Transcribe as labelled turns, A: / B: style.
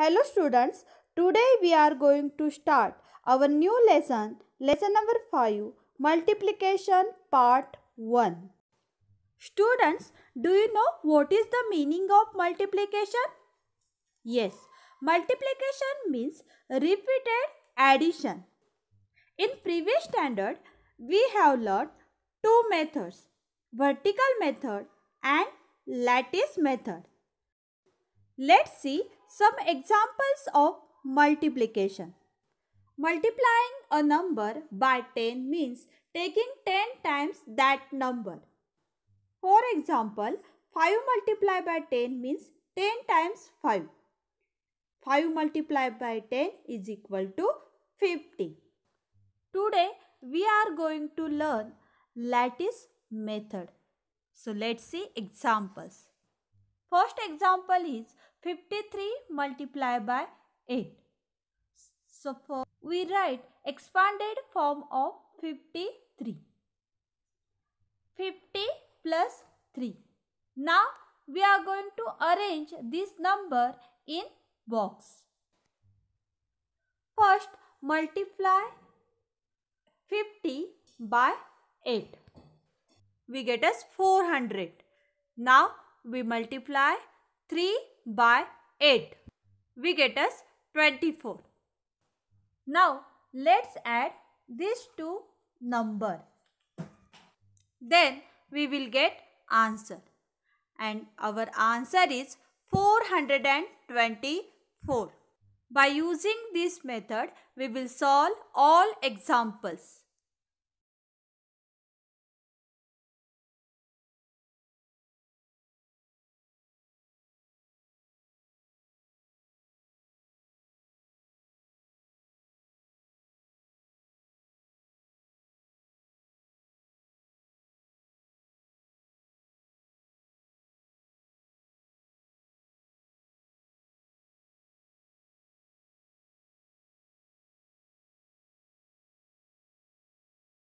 A: Hello students, today we are going to start our new lesson, lesson number 5, multiplication part 1. Students, do you know what is the meaning of multiplication? Yes, multiplication means repeated addition. In previous standard, we have learned two methods, vertical method and lattice method. Let's see some examples of multiplication. Multiplying a number by 10 means taking 10 times that number. For example, 5 multiplied by 10 means 10 times 5. 5 multiplied by 10 is equal to 50. Today, we are going to learn lattice method. So, let's see examples. First example is 53 multiplied by 8. So for we write expanded form of 53. 50 plus 3. Now we are going to arrange this number in box. First multiply 50 by 8. We get as 400. Now we multiply 3 by 8. We get us 24. Now let's add these two number. Then we will get answer. And our answer is 424. By using this method, we will solve all examples.